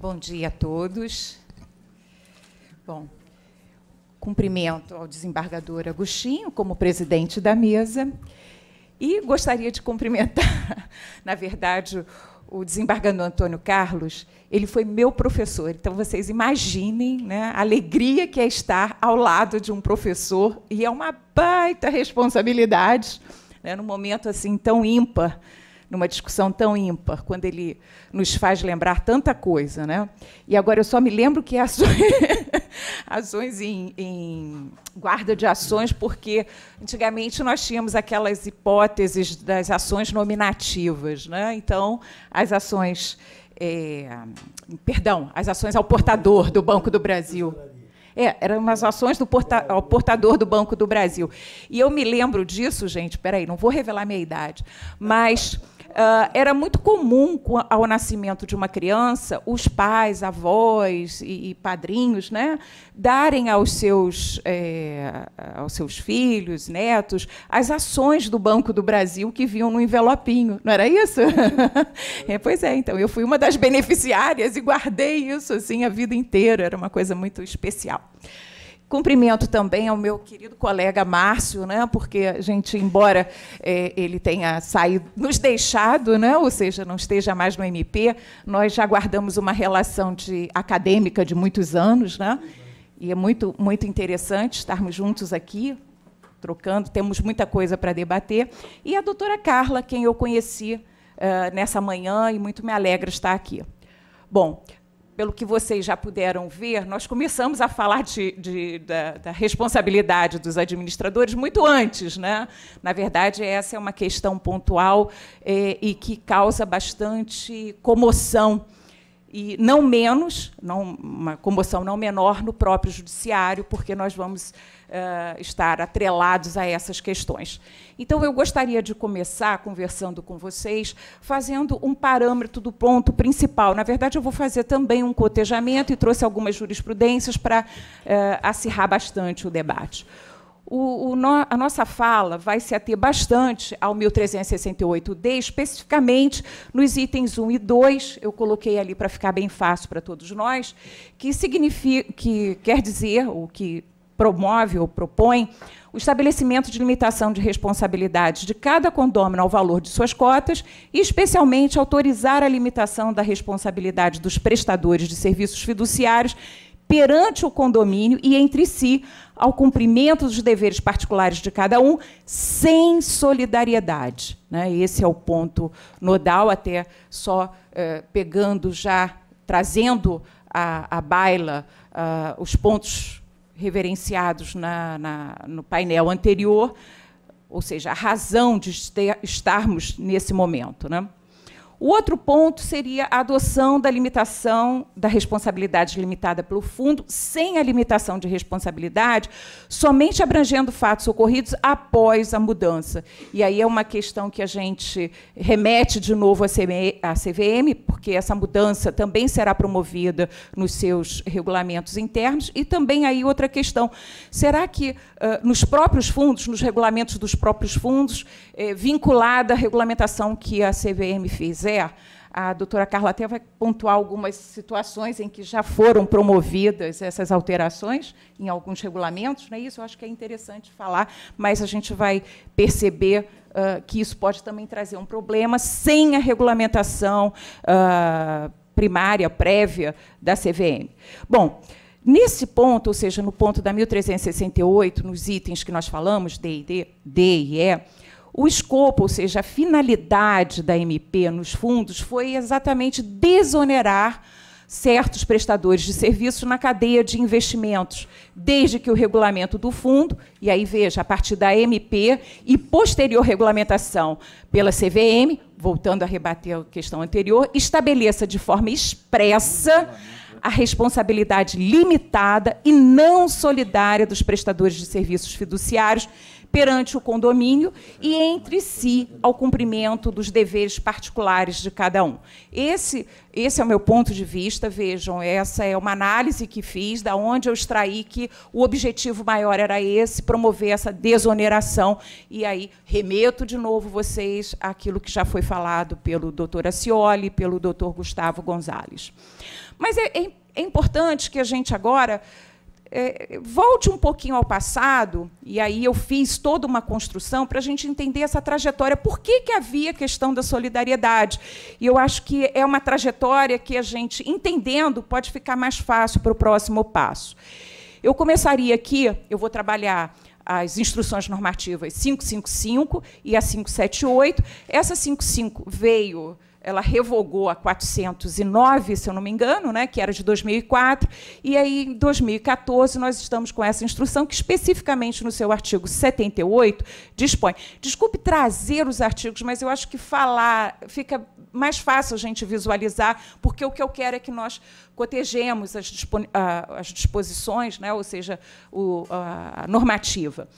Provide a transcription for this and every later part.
Bom dia a todos. Bom, cumprimento ao desembargador Agostinho como presidente da mesa e gostaria de cumprimentar, na verdade, o desembargador Antônio Carlos, ele foi meu professor. Então, vocês imaginem né, a alegria que é estar ao lado de um professor, e é uma baita responsabilidade, né, num momento assim tão ímpar numa discussão tão ímpar, quando ele nos faz lembrar tanta coisa. Né? E agora eu só me lembro que é ações, ações em, em, guarda de ações, porque antigamente nós tínhamos aquelas hipóteses das ações nominativas. Né? Então, as ações. É, perdão, as ações ao portador do Banco do Brasil. É, eram as ações do porta, ao portador do Banco do Brasil. E eu me lembro disso, gente, peraí, não vou revelar minha idade, mas ah, era muito comum, ao nascimento de uma criança, os pais, avós e, padrinhos né, darem aos seus, é, aos seus filhos, netos, as ações do Banco do Brasil que vinham no envelopinho. Não era isso? é, pois é, então eu fui uma das beneficiárias e guardei isso assim a vida inteira. Era uma coisa muito especial. Cumprimento também ao meu querido colega Márcio, né, porque a gente, embora é, ele tenha saído, nos deixado, né, ou seja, não esteja mais no MP, nós já guardamos uma relação de acadêmica de muitos anos, né, e é muito, muito interessante estarmos juntos aqui, trocando, temos muita coisa para debater. E a doutora Carla, quem eu conheci uh, nessa manhã, e muito me alegra estar aqui. Bom, pelo que vocês já puderam ver, nós começamos a falar de, de, da, da, responsabilidade dos administradores muito antes. Né? Na verdade, essa é uma questão pontual é, e que causa bastante comoção e não menos, não, uma comoção não menor no próprio judiciário, porque nós vamos uh, estar atrelados a essas questões. Então, eu gostaria de começar conversando com vocês, fazendo um parâmetro do ponto principal. Na verdade, eu vou fazer também um cotejamento e trouxe algumas jurisprudências para uh, acirrar bastante o debate. O, o no, a nossa fala vai se ater bastante ao 1368D, especificamente nos itens 1 e 2, eu coloquei ali para ficar bem fácil para todos nós, que, significa, que quer dizer, ou que promove ou propõe, o estabelecimento de limitação de responsabilidades de cada condômino ao valor de suas cotas e, especialmente, autorizar a limitação da responsabilidade dos prestadores de serviços fiduciários perante o condomínio e entre si, ao cumprimento dos deveres particulares de cada um, sem solidariedade. Né? Esse é o ponto nodal, até só eh, pegando já, trazendo a, a baila uh, os pontos reverenciados na, na, no painel anterior, ou seja, a razão de estarmos nesse momento. Né? O outro ponto seria a adoção da limitação da responsabilidade limitada pelo fundo, sem a limitação de responsabilidade, somente abrangendo fatos ocorridos após a mudança. E aí é uma questão que a gente remete de novo à CVM, porque essa mudança também será promovida nos seus regulamentos internos. E também aí outra questão: será que nos próprios fundos, nos regulamentos dos próprios fundos, é, vinculada à regulamentação que a CVM fizer. É, a doutora Carla até vai pontuar algumas situações em que já foram promovidas essas alterações em alguns regulamentos, né? isso? Eu acho que é interessante falar, mas a gente vai perceber uh, que isso pode também trazer um problema sem a regulamentação uh, primária, prévia da CVM. Bom, nesse ponto, ou seja, no ponto da 1368, nos itens que nós falamos, D e D, D e E, o escopo, ou seja, a finalidade da MP nos fundos foi exatamente desonerar certos prestadores de serviços na cadeia de investimentos, desde que o regulamento do fundo, e aí veja, a partir da MP e posterior regulamentação pela CVM, voltando a rebater a questão anterior, estabeleça de forma expressa a responsabilidade limitada e não solidária dos prestadores de serviços fiduciários perante o condomínio e entre si ao cumprimento dos deveres particulares de cada um. Esse, esse é o meu ponto de vista, vejam, essa é uma análise que fiz, da onde eu extraí que o objetivo maior era esse, promover essa desoneração. E aí remeto de novo vocês àquilo que já foi falado pelo doutor Acioli, pelo doutor Gustavo Gonzalez. Mas é, é, é importante que a gente agora é, volte um pouquinho ao passado, e aí eu fiz toda uma construção para a gente entender essa trajetória. Por que, que havia a questão da solidariedade? E eu acho que é uma trajetória que a gente, entendendo, pode ficar mais fácil para o próximo passo. Eu começaria aqui, eu vou trabalhar as instruções normativas 555 e a 578. Essa 55 veio ela revogou a 409, se eu não me engano, né, que era de 2004, e aí em 2014 nós estamos com essa instrução que especificamente no seu artigo 78 dispõe. Desculpe trazer os artigos, mas eu acho que falar fica mais fácil a gente visualizar, porque o que eu quero é que nós cotejemos as, ah, disposições, né, ou seja, a normativa.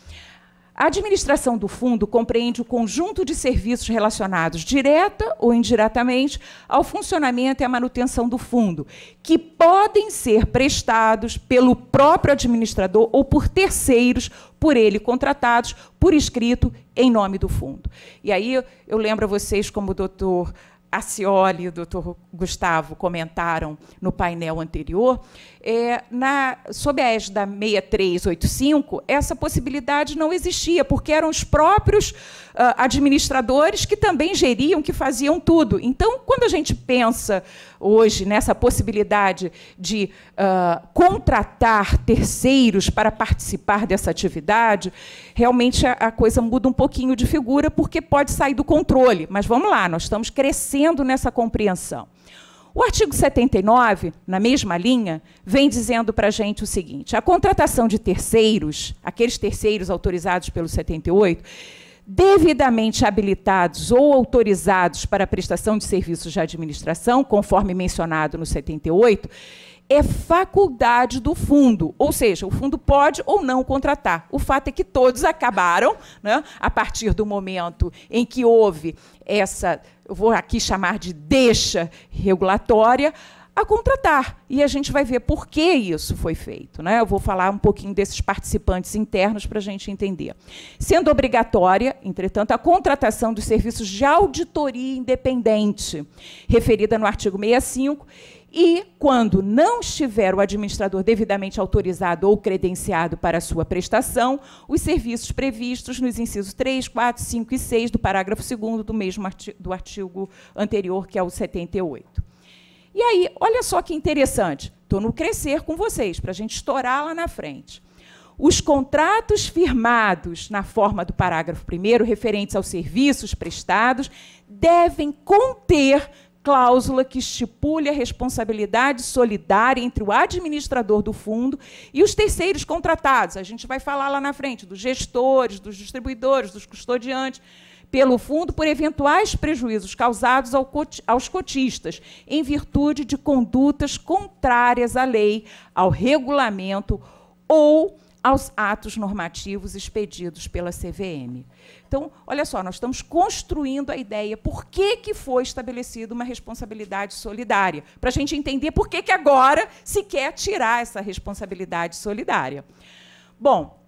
A administração do fundo compreende o conjunto de serviços relacionados, direta ou indiretamente, ao funcionamento e à manutenção do fundo, que podem ser prestados pelo próprio administrador ou por terceiros por ele contratados, por escrito, em nome do fundo. E aí eu lembro a vocês, como o doutor a Cioli e o doutor Gustavo comentaram no painel anterior, é, na, sob a égide da 6385, essa possibilidade não existia, porque eram os próprios ah, administradores que também geriam, que faziam tudo. Então, quando a gente pensa hoje nessa possibilidade de uh, contratar terceiros para participar dessa atividade, realmente a, a, coisa muda um pouquinho de figura, porque pode sair do controle. Mas vamos lá, nós estamos crescendo nessa compreensão. O artigo 79, na mesma linha, vem dizendo para a gente o seguinte: a contratação de terceiros, aqueles terceiros autorizados pelo 78, devidamente habilitados ou autorizados para a prestação de serviços de administração, conforme mencionado no 78, é faculdade do fundo, ou seja, o fundo pode ou não contratar. O fato é que todos acabaram, né, a partir do momento em que houve essa, eu vou aqui chamar de deixa regulatória, a contratar. E a gente vai ver por que isso foi feito. Né? Eu vou falar um pouquinho desses participantes internos para a gente entender. Sendo obrigatória, entretanto, a contratação dos serviços de auditoria independente, referida no artigo 65, e quando não estiver o administrador devidamente autorizado ou credenciado para sua prestação, os serviços previstos nos incisos 3, 4, 5 e 6 do parágrafo 2 do mesmo artigo, do artigo anterior, que é o 78. E aí, olha só que interessante, estou no crescer com vocês, para a gente estourar lá na frente. Os contratos firmados na forma do parágrafo 1, referentes aos serviços prestados, devem conter cláusula que estipule a responsabilidade solidária entre o administrador do fundo e os terceiros contratados. A gente vai falar lá na frente dos gestores, dos distribuidores, dos custodiantes pelo fundo por eventuais prejuízos causados aos cotistas, em virtude de condutas contrárias à lei, ao regulamento ou aos atos normativos expedidos pela CVM. Então, olha só, nós estamos construindo a ideia por que, que foi estabelecida uma responsabilidade solidária, para a gente entender por que, que agora se quer tirar essa responsabilidade solidária. Bom,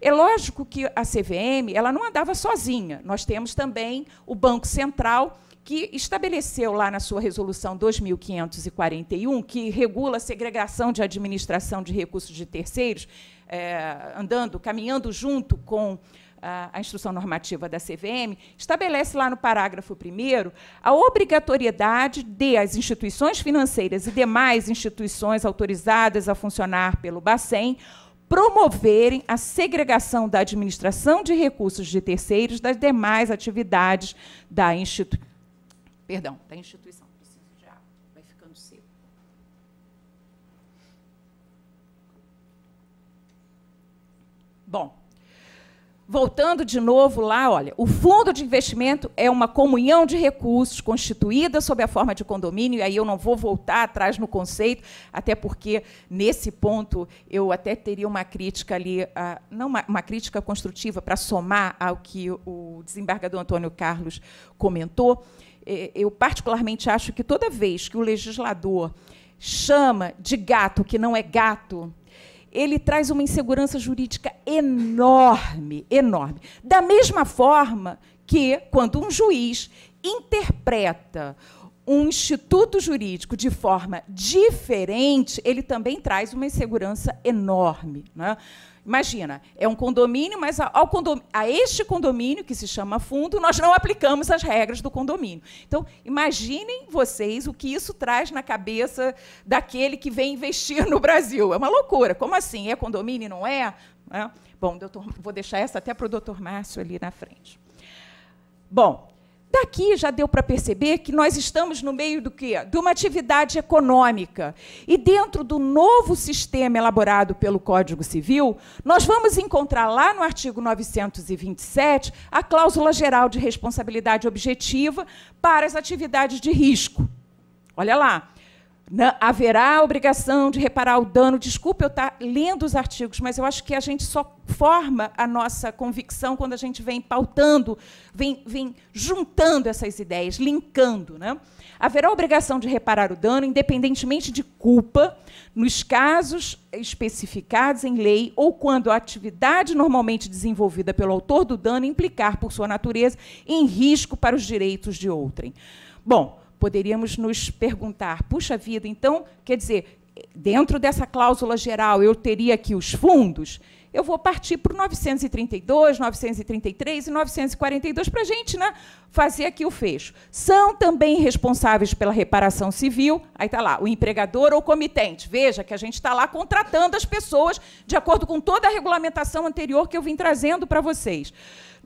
é lógico que a CVM ela não andava sozinha. Nós temos também o Banco Central, que estabeleceu lá na sua resolução 2541, que regula a segregação de administração de recursos de terceiros, é, andando, caminhando junto com a, instrução normativa da CVM, estabelece lá no parágrafo 1 a obrigatoriedade de as instituições financeiras e demais instituições autorizadas a funcionar pelo Bacen promoverem a segregação da administração de recursos de terceiros das demais atividades da instituição. Perdão, da instituição. Preciso de água, vai ficando seco. Bom, voltando de novo lá, olha, o fundo de investimento é uma comunhão de recursos constituída sob a forma de condomínio, e aí eu não vou voltar atrás no conceito, até porque nesse ponto eu até teria uma crítica ali, a, ah, não uma, uma, crítica construtiva para somar ao que o desembargador Antônio Carlos comentou. É, eu particularmente acho que toda vez que o legislador chama de gato que não é gato, ele traz uma insegurança jurídica enorme, enorme. Da mesma forma que quando um juiz interpreta um instituto jurídico de forma diferente, ele também traz uma insegurança enorme. Né? Imagina, é um condomínio, mas ao condomínio, a este condomínio, que se chama fundo, nós não aplicamos as regras do condomínio. Então, imaginem vocês o que isso traz na cabeça daquele que vem investir no Brasil. É uma loucura. Como assim? É condomínio e não é? Né? Bom, doutor, vou deixar essa até para o doutor Márcio ali na frente. Bom, Daqui já deu para perceber que nós estamos no meio do quê? De uma atividade econômica. E dentro do novo sistema elaborado pelo Código Civil, nós vamos encontrar lá no artigo 927 a cláusula geral de responsabilidade objetiva para as atividades de risco. Olha lá, não, haverá obrigação de reparar o dano. Desculpe eu estar lendo os artigos, mas eu acho que a gente só forma a nossa convicção quando a gente vem pautando, vem, vem juntando essas ideias, linkando. Né? Haverá obrigação de reparar o dano, independentemente de culpa, nos casos especificados em lei ou quando a atividade normalmente desenvolvida pelo autor do dano implicar, por sua natureza, em risco para os direitos de outrem. Bom, poderíamos nos perguntar: puxa vida, então, quer dizer, dentro dessa cláusula geral eu teria aqui os fundos? Eu vou partir para o 932, 933 e 942 para a gente né, fazer aqui o fecho. São também responsáveis pela reparação civil, aí está lá, o empregador ou comitente. Veja que a gente está lá contratando as pessoas de acordo com toda a regulamentação anterior que eu vim trazendo para vocês.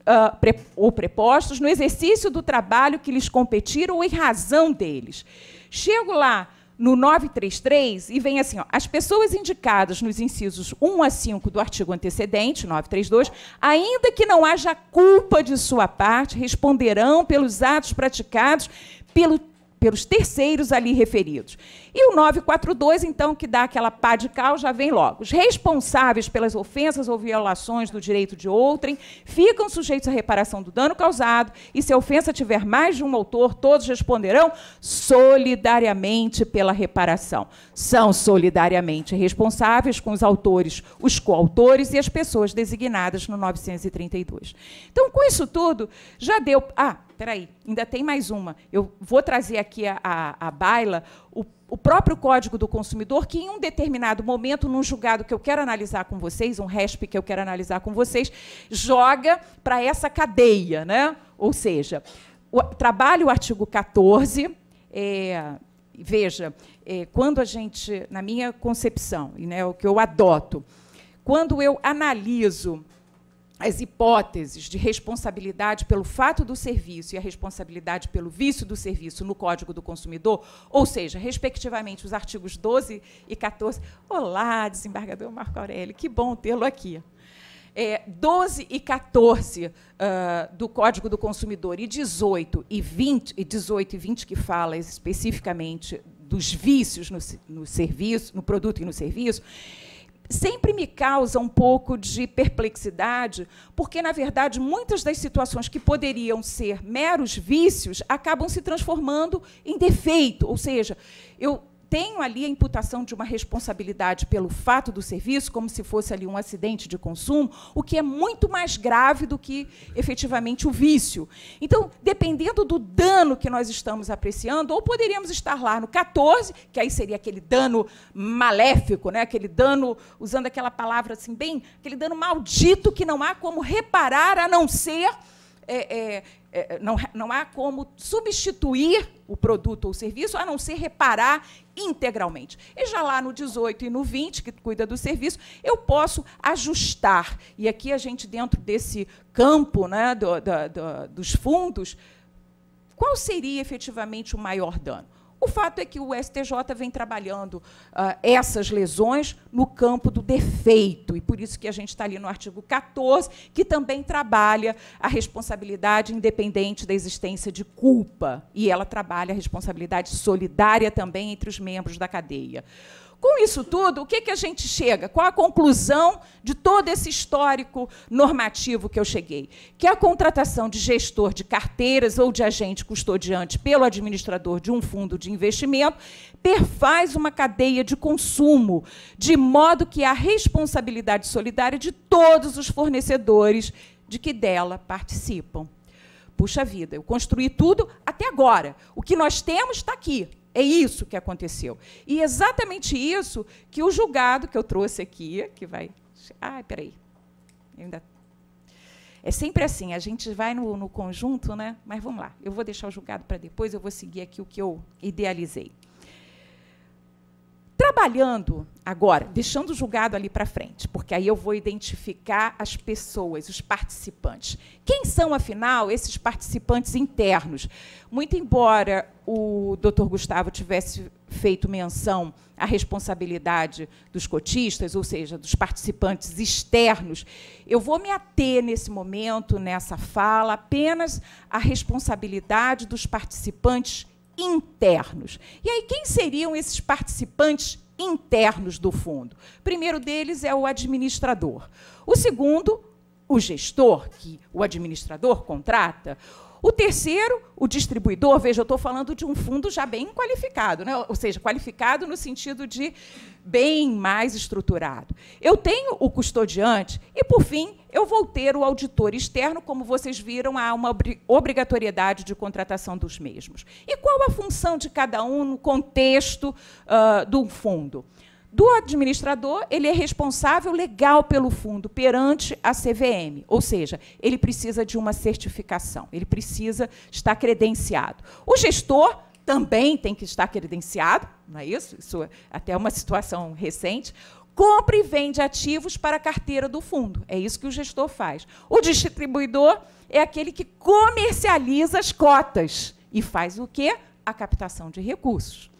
Ah, ou prepostos no exercício do trabalho que lhes competir ou em razão deles. Chego lá no 933 e vem assim: ó, as pessoas indicadas nos incisos 1 a 5 do artigo antecedente, 932, ainda que não haja culpa de sua parte, responderão pelos atos praticados pelo pelos terceiros ali referidos. E o 942, então, que dá aquela pá de cal, já vem logo. Os responsáveis pelas ofensas ou violações do direito de outrem ficam sujeitos à reparação do dano causado e, se a ofensa tiver mais de um autor, todos responderão solidariamente pela reparação. São solidariamente responsáveis com os autores, os coautores e as pessoas designadas no 932. Então, com isso tudo, já deu. Ah, peraí, ainda tem mais uma. Eu vou trazer aqui a, a, a baila o, o, próprio Código do Consumidor, que em um determinado momento, num julgado que eu quero analisar com vocês, um RESP que eu quero analisar com vocês, joga para essa cadeia. Né? Ou seja, o, trabalha o artigo 14. É, veja, é, quando a gente, na minha concepção, e né, o que eu adoto, quando eu analiso as hipóteses de responsabilidade pelo fato do serviço e a responsabilidade pelo vício do serviço no Código do Consumidor, ou seja, respectivamente os artigos 12 e 14. Olá, desembargador Marco Aurélio, que bom tê-lo aqui. É, 12 e 14 uh, ah, do Código do Consumidor e 18 e 20 e 18 e 20 que fala especificamente dos vícios no, no serviço, no produto e no serviço sempre me causa um pouco de perplexidade, porque, na verdade, muitas das situações que poderiam ser meros vícios acabam se transformando em defeito. Ou seja, eu tenho ali a imputação de uma responsabilidade pelo fato do serviço, como se fosse ali um acidente de consumo, o que é muito mais grave do que efetivamente o vício. Então, dependendo do dano que nós estamos apreciando, ou poderíamos estar lá no 14, que aí seria aquele dano maléfico, né? aquele dano, usando aquela palavra assim bem, aquele dano maldito que não há como reparar a não ser é, é, é, não, não há como substituir o produto ou serviço, a não ser reparar integralmente. E já lá no 18 e no 20, que cuida do serviço, eu posso ajustar. E aqui a gente, dentro desse campo né, do, do, do, dos fundos, qual seria efetivamente o maior dano? O fato é que o STJ vem trabalhando uh, essas lesões no campo do defeito, e por isso que a gente está ali no artigo 14, que também trabalha a responsabilidade independente da existência de culpa, e ela trabalha a responsabilidade solidária também entre os membros da cadeia. Com isso tudo, o que, que a gente chega? Qual a conclusão de todo esse histórico normativo que eu cheguei? Que a contratação de gestor de carteiras ou de agente custodiante pelo administrador de um fundo de investimento perfaz uma cadeia de consumo, de modo que há responsabilidade solidária de todos os fornecedores de que dela participam. Puxa vida, eu construí tudo até agora. O que nós temos está aqui, é isso que aconteceu. E é exatamente isso que o julgado que eu trouxe aqui, que vai. Ai, peraí. ainda... É sempre assim, a gente vai no, no conjunto, né? Mas vamos lá. Eu vou deixar o julgado para depois, eu vou seguir aqui o que eu idealizei. Trabalhando agora, deixando o julgado ali para frente, porque aí eu vou identificar as pessoas, os participantes. Quem são, afinal, esses participantes internos? Muito embora o doutor Gustavo tivesse feito menção à responsabilidade dos cotistas, ou seja, dos participantes externos, eu vou me ater nesse momento, nessa fala, apenas à responsabilidade dos participantes internos. E aí, quem seriam esses participantes internos do fundo? O primeiro deles é o administrador. O segundo, o gestor, que o administrador contrata. O terceiro, o distribuidor, veja, eu estou falando de um fundo já bem qualificado, né? ou seja, qualificado no sentido de bem mais estruturado. Eu tenho o custodiante e, por fim, eu vou ter o auditor externo, como vocês viram, há uma obrigatoriedade de contratação dos mesmos. E qual a função de cada um no contexto uh, do fundo? do administrador, ele é responsável legal pelo fundo perante a CVM, ou seja, ele precisa de uma certificação, ele precisa estar credenciado. O gestor também tem que estar credenciado, não é isso? Isso é até uma situação recente. Compra e vende ativos para a carteira do fundo. É isso que o gestor faz. O distribuidor é aquele que comercializa as cotas e faz o quê? A captação de recursos.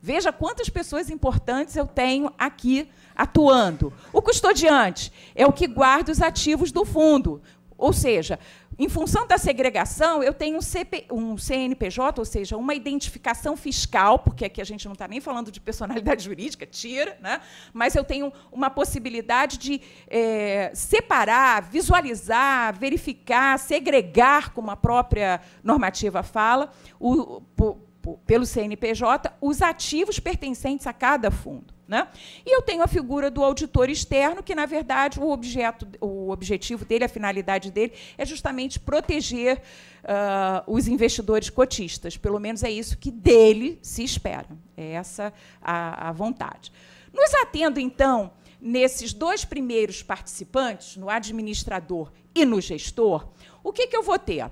Veja quantas pessoas importantes eu tenho aqui atuando. O custodiante é o que guarda os ativos do fundo, ou seja, em função da segregação, eu tenho um, CP, um, CNPJ, ou seja, uma identificação fiscal, porque aqui a gente não está nem falando de personalidade jurídica, tira, né? mas eu tenho uma possibilidade de é, separar, visualizar, verificar, segregar, como a própria normativa fala, o, o, pelo CNPJ os ativos pertencentes a cada fundo. Né? E eu tenho a figura do auditor externo, que, na verdade, o, objeto, o objetivo dele, a finalidade dele, é justamente proteger uh, os investidores cotistas. Pelo menos é isso que dele se espera. É essa a, a vontade. Nos atendo, então, nesses dois primeiros participantes, no administrador e no gestor, o que, que eu vou ter?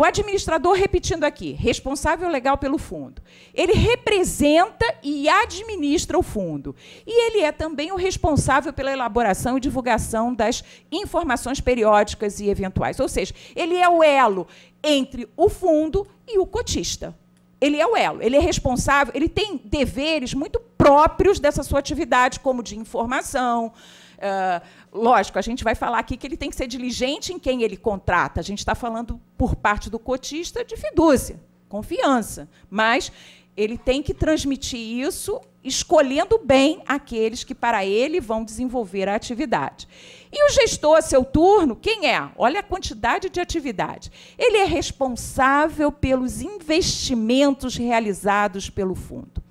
O administrador, repetindo aqui, responsável legal pelo fundo, ele representa e administra o fundo. E ele é também o responsável pela elaboração e divulgação das informações periódicas e eventuais. Ou seja, ele é o elo entre o fundo e o cotista. Ele é o elo, ele é responsável, ele tem deveres muito próprios dessa sua atividade, como de informação, ah, lógico, a gente vai falar aqui que ele tem que ser diligente em quem ele contrata. A gente está falando, por parte do cotista, de fidúcia, confiança. Mas ele tem que transmitir isso escolhendo bem aqueles que para ele vão desenvolver a atividade. E o gestor, a seu turno, quem é? Olha a quantidade de atividade. Ele é responsável pelos investimentos realizados pelo fundo.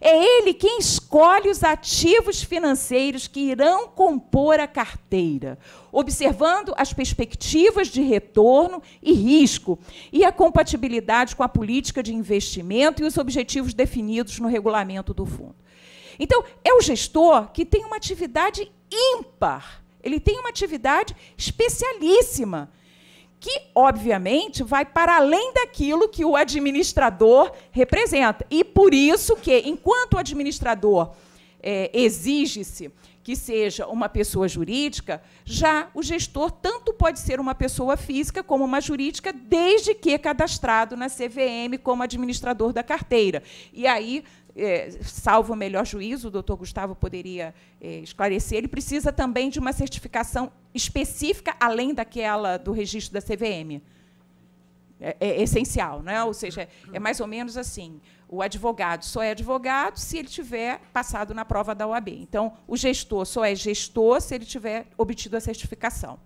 É ele quem escolhe os ativos financeiros que irão compor a carteira, observando as perspectivas de retorno e risco e a compatibilidade com a política de investimento e os objetivos definidos no regulamento do fundo. Então, é o gestor que tem uma atividade ímpar, ele tem uma atividade especialíssima que, obviamente, vai para além daquilo que o administrador representa. E por isso que, enquanto o administrador é, exige-se que seja uma pessoa jurídica, já o gestor tanto pode ser uma pessoa física como uma jurídica, desde que cadastrado na CVM como administrador da carteira. E aí é, salvo o melhor juízo, o doutor Gustavo poderia é, esclarecer, ele precisa também de uma certificação específica, além daquela do registro da CVM. É, é essencial, não é? ou seja, é mais ou menos assim. O advogado só é advogado se ele tiver passado na prova da OAB. Então, o gestor só é gestor se ele tiver obtido a certificação.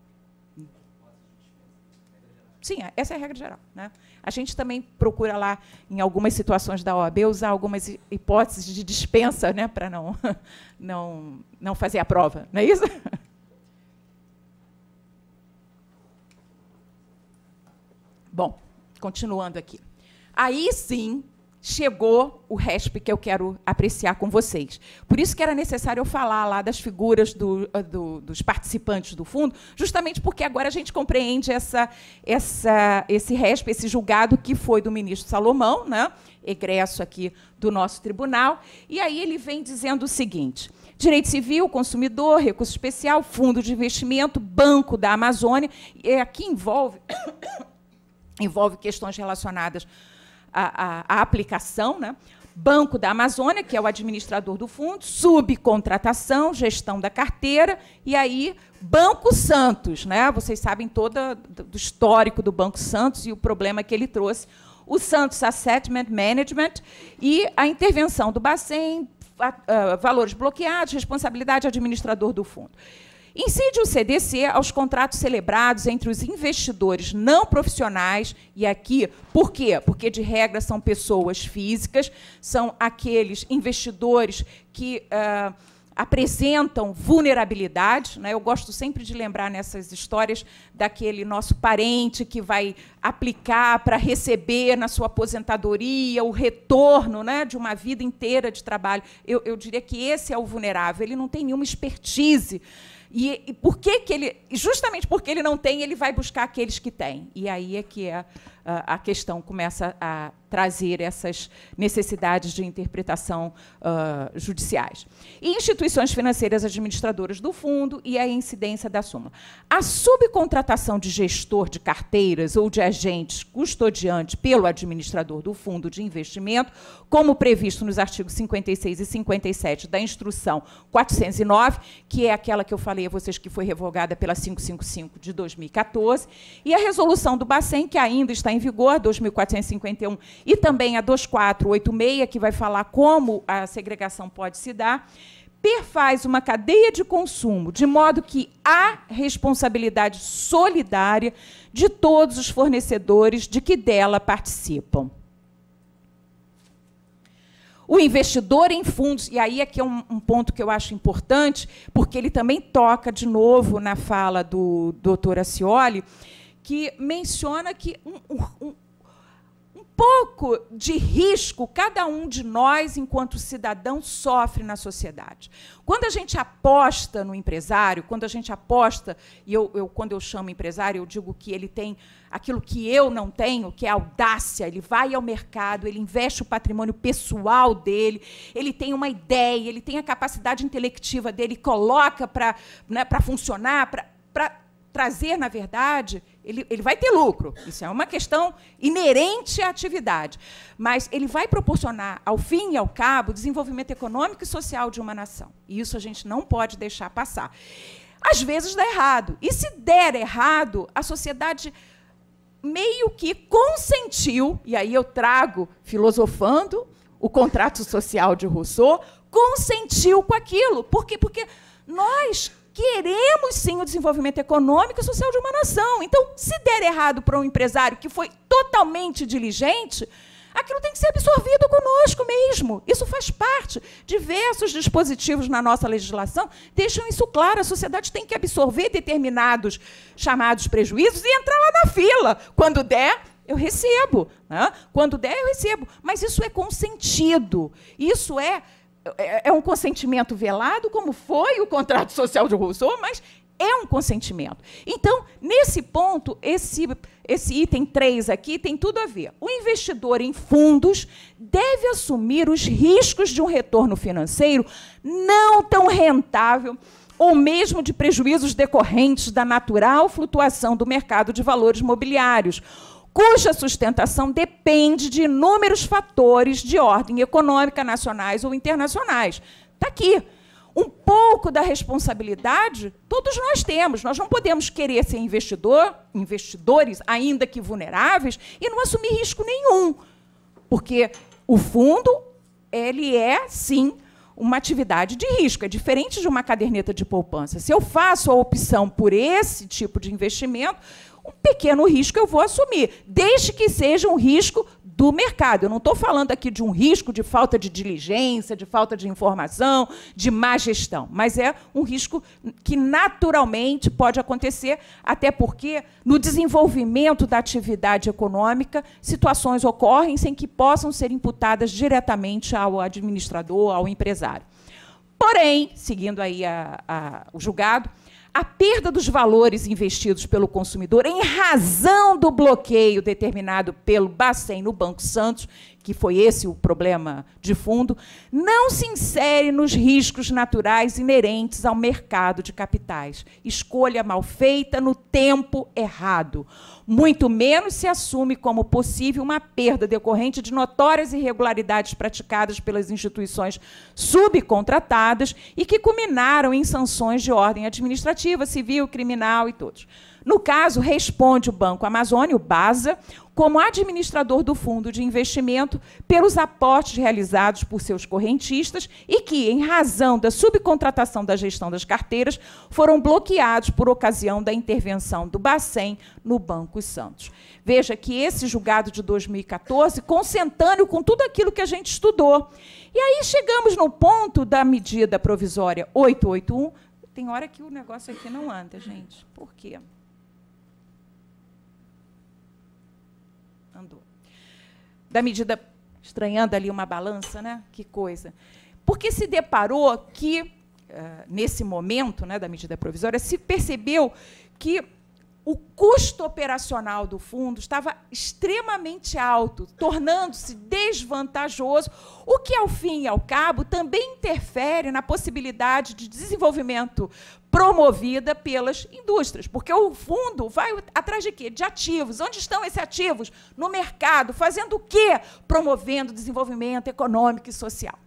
Sim, é, essa é a regra geral. Né? A gente também procura lá, em algumas situações da OAB, usar algumas hipóteses de dispensa né, para não, não, não fazer a prova. Não é isso? Bom, continuando aqui. Aí sim, chegou o RESP que eu quero apreciar com vocês. Por isso que era necessário eu falar lá das figuras do, eh, do, dos participantes do fundo, justamente porque agora a gente compreende essa, essa, esse RESP, esse julgado que foi do ministro Salomão, né? egresso aqui do nosso tribunal, e aí ele vem dizendo o seguinte, direito civil, consumidor, recurso especial, fundo de investimento, banco da Amazônia, é, aqui envolve... envolve questões relacionadas a, a, a aplicação, né? Banco da Amazônia, que é o administrador do fundo, subcontratação, gestão da carteira, e aí Banco Santos. Né? Vocês sabem todo do histórico do Banco Santos e o problema que ele trouxe. O Santos Assetment Management e a intervenção do Bacen, valores bloqueados, responsabilidade administrador do fundo. Incide o CDC aos contratos celebrados entre os investidores não profissionais, e aqui, por quê? Porque, de regra, são pessoas físicas, são aqueles investidores que. Uh, apresentam vulnerabilidade. Né? Eu gosto sempre de lembrar nessas histórias daquele nosso parente que vai aplicar para receber na sua aposentadoria o retorno né, de uma vida inteira de trabalho. Eu, eu diria que esse é o vulnerável, ele não tem nenhuma expertise e, e por que, que ele. Justamente porque ele não tem, ele vai buscar aqueles que têm. E aí é que é ah, a questão começa a trazer essas necessidades de interpretação uh, judiciais. E instituições financeiras administradoras do fundo e a incidência da súmula. A subcontratação de gestor de carteiras ou de agentes custodiante pelo administrador do fundo de investimento, como previsto nos artigos 56 e 57 da Instrução 409, que é aquela que eu falei a vocês que foi revogada pela 555 de 2014, e a resolução do Bacen, que ainda está em vigor, 2451, e também a 2486, que vai falar como a segregação pode se dar, perfaz uma cadeia de consumo, de modo que há responsabilidade solidária de todos os fornecedores de que dela participam. O investidor em fundos, e aí aqui é, é um, um, ponto que eu acho importante, porque ele também toca de novo na fala do doutor Acioli, que menciona que um, um, um pouco de risco cada um de nós, enquanto cidadão, sofre na sociedade. Quando a gente aposta no empresário, quando a gente aposta, e eu, eu, quando eu chamo empresário, eu digo que ele tem aquilo que eu não tenho, que é audácia, ele vai ao mercado, ele investe o patrimônio pessoal dele, ele tem uma ideia, ele tem a capacidade intelectiva dele, coloca para né, funcionar, para trazer, na verdade, ele, ele vai ter lucro. Isso é uma questão inerente à atividade. Mas ele vai proporcionar, ao fim e ao cabo, desenvolvimento econômico e social de uma nação. E isso a gente não pode deixar passar. Às vezes dá errado. E se der errado, a sociedade meio que consentiu, e aí eu trago, filosofando, o contrato social de Rousseau, consentiu com aquilo. Por quê? Porque nós queremos sim o desenvolvimento econômico e social de uma nação. Então, se der errado para um empresário que foi totalmente diligente, aquilo tem que ser absorvido conosco mesmo. Isso faz parte. Diversos dispositivos na nossa legislação deixam isso claro. A sociedade tem que absorver determinados chamados prejuízos e entrar lá na fila. Quando der, eu recebo. Né? Quando der, eu recebo. Mas isso é consentido. Isso é é, é, é um consentimento velado, como foi o contrato social de Rousseau, mas é um consentimento. Então, nesse ponto, esse, esse item 3 aqui tem tudo a ver. O investidor em fundos deve assumir os riscos de um retorno financeiro não tão rentável ou mesmo de prejuízos decorrentes da natural flutuação do mercado de valores mobiliários cuja sustentação depende de inúmeros fatores de ordem econômica, nacionais ou internacionais. Está aqui. Um pouco da responsabilidade todos nós temos. Nós não podemos querer ser investidor, investidores, ainda que vulneráveis, e não assumir risco nenhum. Porque o fundo, ele é, sim, uma atividade de risco, é diferente de uma caderneta de poupança. Se eu faço a opção por esse tipo de investimento, um pequeno risco eu vou assumir, desde que seja um risco do mercado. Eu não estou falando aqui de um risco de falta de diligência, de falta de informação, de má gestão, mas é um risco que naturalmente pode acontecer, até porque no desenvolvimento da atividade econômica, situações ocorrem sem que possam ser imputadas diretamente ao administrador, ao empresário. Porém, seguindo aí a, a, o julgado, a perda dos valores investidos pelo consumidor em razão do bloqueio determinado pelo Bacen no Banco Santos que foi esse o problema de fundo, não se insere nos riscos naturais inerentes ao mercado de capitais. Escolha mal feita no tempo errado. Muito menos se assume como possível uma perda decorrente de notórias irregularidades praticadas pelas instituições subcontratadas e que culminaram em sanções de ordem administrativa, civil, criminal e todos. No caso, responde o Banco Amazônia, o BASA, como administrador do fundo de investimento pelos aportes realizados por seus correntistas e que, em razão da subcontratação da gestão das carteiras, foram bloqueados por ocasião da intervenção do Bacen no Banco Santos. Veja que esse julgado de 2014 consentâneo com tudo aquilo que a gente estudou. E aí chegamos no ponto da medida provisória 881. Tem hora que o negócio aqui não anda, gente. Por quê? andou. Da medida, estranhando ali uma balança, né? Que coisa. Porque se deparou que, eh, nesse momento né, da medida provisória, se percebeu que o custo operacional do fundo estava extremamente alto, tornando-se desvantajoso, o que, ao fim e ao cabo, também interfere na possibilidade de desenvolvimento promovida pelas indústrias, porque o fundo vai atrás de quê? De ativos. Onde estão esses ativos? No mercado, fazendo o quê? Promovendo desenvolvimento econômico e social.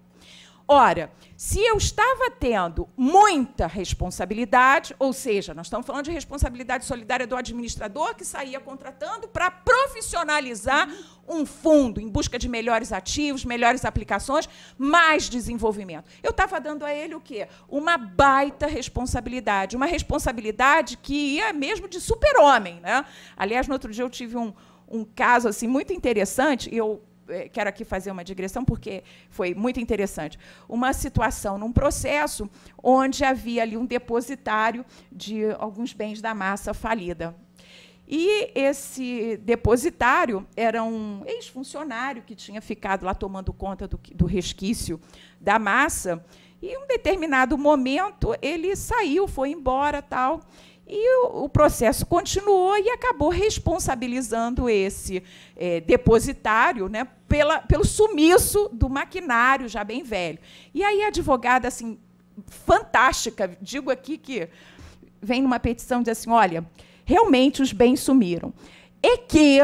Ora, se eu estava tendo muita responsabilidade, ou seja, nós estamos falando de responsabilidade solidária do administrador que saía contratando para profissionalizar um fundo em busca de melhores ativos, melhores aplicações, mais desenvolvimento. Eu estava dando a ele o quê? Uma baita responsabilidade, uma responsabilidade que ia mesmo de super-homem. Né? Aliás, no outro dia eu tive um, um caso assim muito interessante, eu eh, quero aqui fazer uma digressão, porque foi muito interessante. Uma situação num processo onde havia ali um depositário de alguns bens da massa falida. E esse depositário era um ex-funcionário que tinha ficado lá tomando conta do, do resquício da massa. E, em um determinado momento, ele saiu, foi embora tal. E o, o processo continuou e acabou responsabilizando esse é, depositário né, pela, pelo sumiço do maquinário já bem velho. E aí a advogada, assim, fantástica, digo aqui que vem numa petição e diz assim: olha, realmente os bens sumiram. E que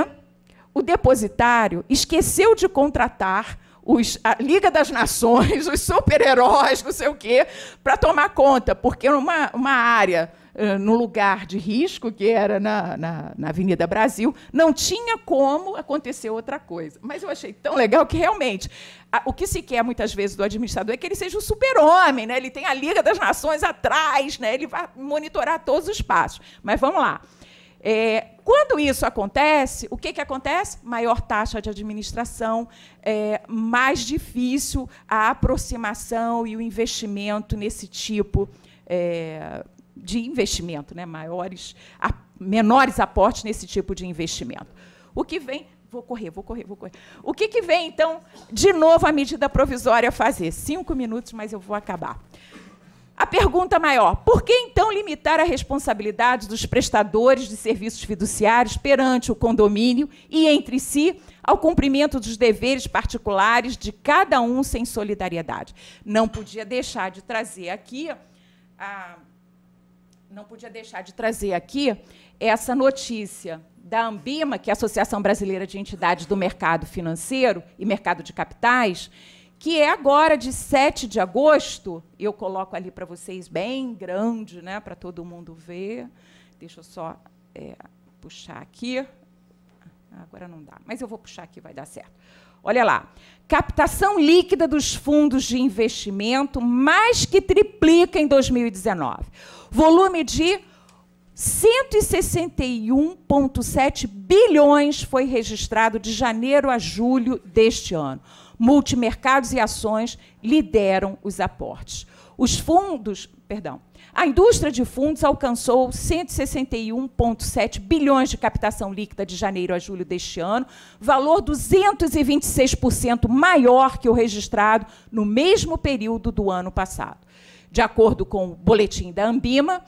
o depositário esqueceu de contratar os, a Liga das Nações, os super-heróis, não sei o quê, para tomar conta, porque numa uma área eh, no lugar de risco, que era na, na, na, Avenida Brasil, não tinha como acontecer outra coisa. Mas eu achei tão legal que realmente a, o que se quer muitas vezes do administrador é que ele seja o um super-homem, né? ele tem a Liga das Nações atrás, né? ele vai monitorar todos os passos. Mas vamos lá. É, quando isso acontece, o que, que acontece? Maior taxa de administração, é, mais difícil a aproximação e o investimento nesse tipo é, de investimento, né? maiores, a, menores aportes nesse tipo de investimento. O que vem. Vou correr, vou correr, vou correr. O que, que vem, então, de novo, a medida provisória fazer? Cinco minutos, mas eu vou acabar. A pergunta maior: por que então limitar a responsabilidade dos prestadores de serviços fiduciários perante o condomínio e entre si ao cumprimento dos deveres particulares de cada um sem solidariedade? Não podia deixar de trazer aqui a não podia deixar de trazer aqui essa notícia da Ambima, que é a Associação Brasileira de Entidades do Mercado Financeiro e Mercado de Capitais, que é agora de 7 de agosto, eu coloco ali para vocês bem grande, né, para todo mundo ver. Deixa eu só é, puxar aqui. Agora não dá, mas eu vou puxar aqui, vai dar certo. Olha lá. Captação líquida dos fundos de investimento mais que triplica em 2019. Volume de 161,7 bilhões foi registrado de janeiro a julho deste ano. Multimercados e ações lideram os aportes. Os fundos, perdão, a indústria de fundos alcançou 161,7 bilhões de captação líquida de janeiro a julho deste ano, valor 226% maior que o registrado no mesmo período do ano passado. De acordo com o boletim da Ambima,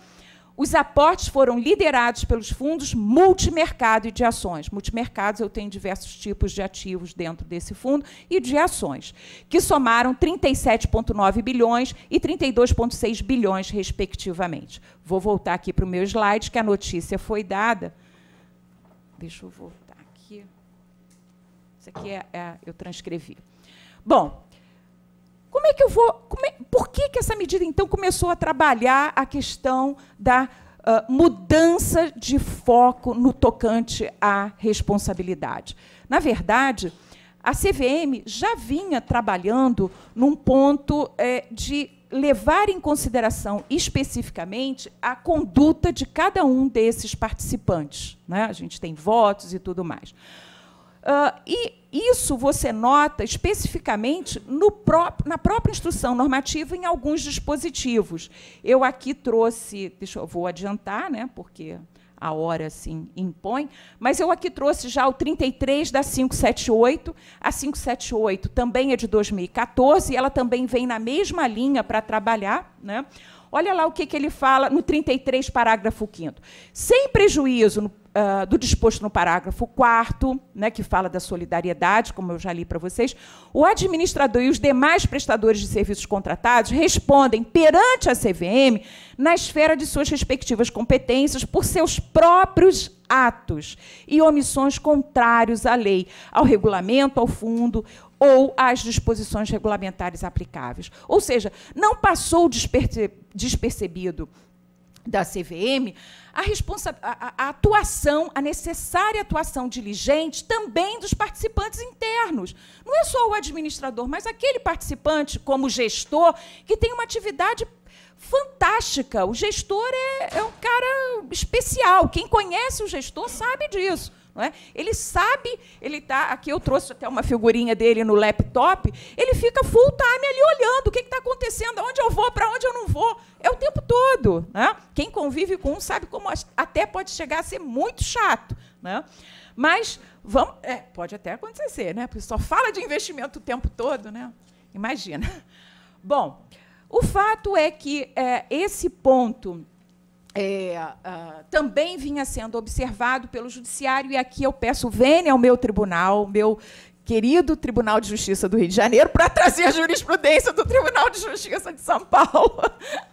os aportes foram liderados pelos fundos multimercado e de ações. Multimercados, eu tenho diversos tipos de ativos dentro desse fundo e de ações, que somaram 37,9 bilhões e 32,6 bilhões, respectivamente. Vou voltar aqui para o meu slide, que a notícia foi dada. Deixa eu voltar aqui. Isso aqui é, é eu transcrevi. Bom, como é que eu vou. É, por que, que essa medida, então, começou a trabalhar a questão da uh, mudança de foco no tocante à responsabilidade? Na verdade, a CVM já vinha trabalhando num ponto é, de levar em consideração especificamente a conduta de cada um desses participantes. Né? A gente tem votos e tudo mais. Uh, e isso você nota especificamente na própria instrução normativa em alguns dispositivos. Eu aqui trouxe, deixa eu vou adiantar, né, porque a hora assim impõe, mas eu aqui trouxe já o 33 da 578. A 578 também é de 2014 ela também vem na mesma linha para trabalhar, né? Olha lá o que, que ele fala no 33, parágrafo 5 Sem prejuízo, no uh, do disposto no parágrafo 4, né, que fala da solidariedade, como eu já li para vocês, o administrador e os demais prestadores de serviços contratados respondem perante a CVM na esfera de suas respectivas competências por seus próprios atos e omissões contrários à lei, ao regulamento, ao fundo ou às disposições regulamentares aplicáveis. Ou seja, não passou despercebido da CVM, a, a, a, atuação, a necessária atuação diligente também dos participantes internos. Não é só o administrador, mas aquele participante, como gestor, que tem uma atividade fantástica. O gestor é, é um cara especial. Quem conhece o gestor sabe disso. Não é? Ele sabe, ele tá aqui eu trouxe até uma figurinha dele no laptop, ele fica full time ali olhando o que está acontecendo, aonde eu vou, para onde eu não vou, é o tempo todo. Né? Quem convive com um sabe como até pode chegar a ser muito chato. Né? Mas vamos, é, pode até acontecer, né? porque só fala de investimento o tempo todo. Né? Imagina. Bom, o fato é que é, esse ponto é, uh, também vinha sendo observado pelo Judiciário, e aqui eu peço vênia ao meu tribunal, meu querido Tribunal de Justiça do Rio de Janeiro, para trazer a jurisprudência do Tribunal de Justiça de São Paulo.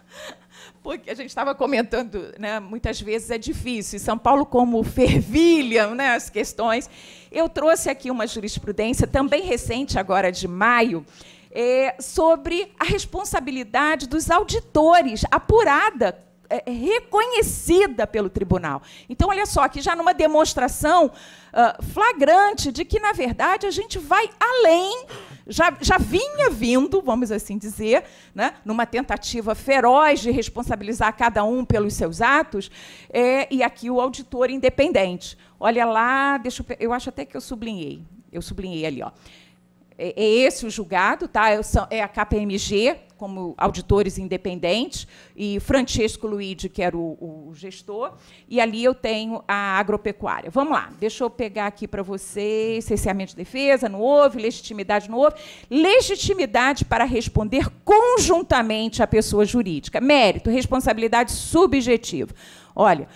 Porque a gente estava comentando, né, muitas vezes é difícil, e São Paulo, como fervilham né, as questões. Eu trouxe aqui uma jurisprudência, também recente, agora de maio, é, sobre a responsabilidade dos auditores apurada é, é reconhecida pelo tribunal. Então, olha só, aqui já numa demonstração uh, flagrante de que, na verdade, a gente vai além. Já, já vinha vindo, vamos assim dizer, né, numa tentativa feroz de responsabilizar cada um pelos seus atos, é, e aqui o auditor independente. Olha lá, deixa eu, eu acho até que eu sublinhei. Eu sublinhei ali, ó é, é esse o julgado, tá? É, é a KPMG, como auditores independentes, e Francesco Luigi, que era o, o, gestor, e ali eu tenho a agropecuária. Vamos lá, deixa eu pegar aqui para vocês, cerceamento de defesa, não houve, legitimidade não houve, legitimidade para responder conjuntamente à pessoa jurídica, mérito, responsabilidade subjetiva. Olha,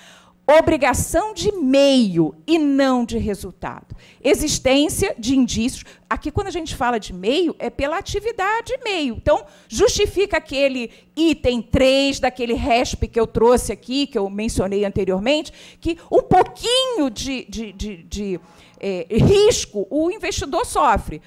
obrigação de meio e não de resultado. Existência de indícios. Aqui, quando a gente fala de meio, é pela atividade meio. Então, justifica aquele item 3 daquele RESP que eu trouxe aqui, que eu mencionei anteriormente, que um pouquinho de, de, de, de é, risco o investidor sofre.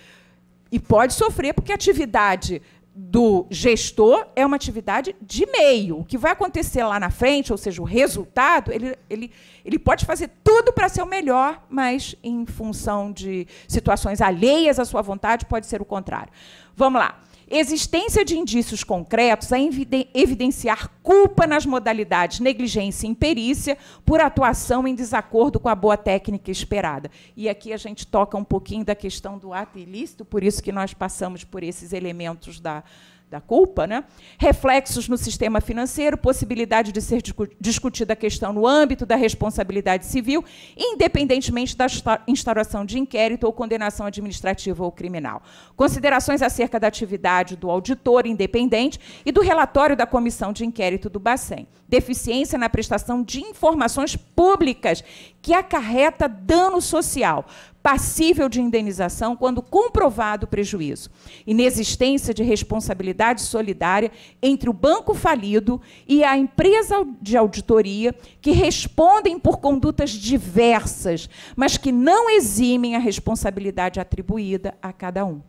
E pode sofrer porque a atividade do gestor é uma atividade de meio. O que vai acontecer lá na frente, ou seja, o resultado, ele, ele, ele pode fazer tudo para ser o melhor, mas em função de situações alheias à sua vontade, pode ser o contrário. Vamos lá. Existência de indícios concretos a é evidenciar culpa nas modalidades negligência e imperícia por atuação em desacordo com a boa técnica esperada. E aqui a gente toca um pouquinho da questão do ato ilícito, por isso que nós passamos por esses elementos da, da culpa, né? reflexos no sistema financeiro, possibilidade de ser discutida a questão no âmbito da responsabilidade civil, independentemente da instauração de inquérito ou condenação administrativa ou criminal. Considerações acerca da atividade do auditor independente e do relatório da comissão de inquérito do Bacen. Deficiência na prestação de informações públicas que acarreta dano social, passível de indenização quando comprovado o prejuízo. Inexistência de responsabilidade solidária entre o banco falido e a empresa de auditoria que respondem por condutas diversas, mas que não eximem a responsabilidade atribuída a cada um.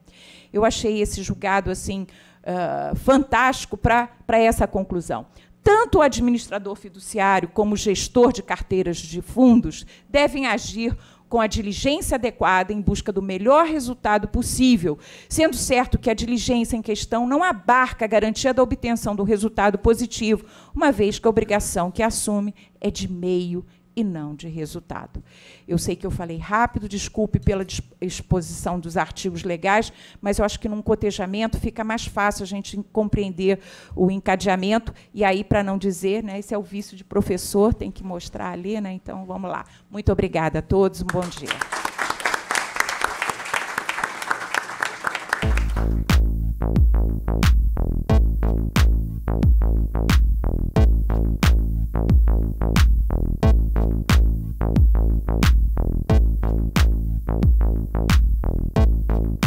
Eu achei esse julgado assim uh, fantástico para essa conclusão tanto o administrador fiduciário como o gestor de carteiras de fundos devem agir com a diligência adequada em busca do melhor resultado possível, sendo certo que a diligência em questão não abarca a garantia da obtenção do resultado positivo, uma vez que a obrigação que assume é de meio e não de resultado. Eu sei que eu falei rápido, desculpe pela exposição dos artigos legais, mas eu acho que num cotejamento fica mais fácil a gente compreender o encadeamento. E aí, para não dizer, né, esse é o vício de professor, tem que mostrar ali, né? Então vamos lá. Muito obrigada a todos, um bom dia. Thank you. Thank you.